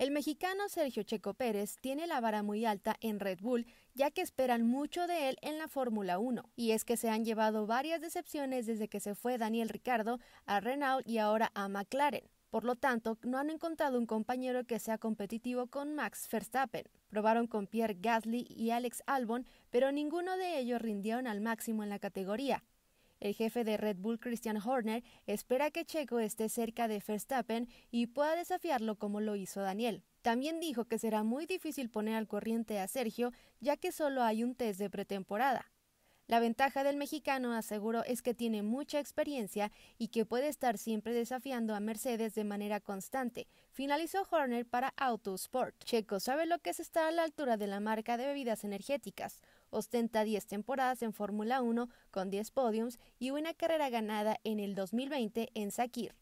El mexicano Sergio Checo Pérez tiene la vara muy alta en Red Bull, ya que esperan mucho de él en la Fórmula 1. Y es que se han llevado varias decepciones desde que se fue Daniel Ricardo a Renault y ahora a McLaren. Por lo tanto, no han encontrado un compañero que sea competitivo con Max Verstappen. Probaron con Pierre Gasly y Alex Albon, pero ninguno de ellos rindieron al máximo en la categoría. El jefe de Red Bull, Christian Horner, espera que Checo esté cerca de Verstappen y pueda desafiarlo como lo hizo Daniel. También dijo que será muy difícil poner al corriente a Sergio, ya que solo hay un test de pretemporada. La ventaja del mexicano, aseguró, es que tiene mucha experiencia y que puede estar siempre desafiando a Mercedes de manera constante, finalizó Horner para Autosport. Checo sabe lo que es estar a la altura de la marca de bebidas energéticas. Ostenta 10 temporadas en Fórmula 1 con 10 podiums y una carrera ganada en el 2020 en Sakir.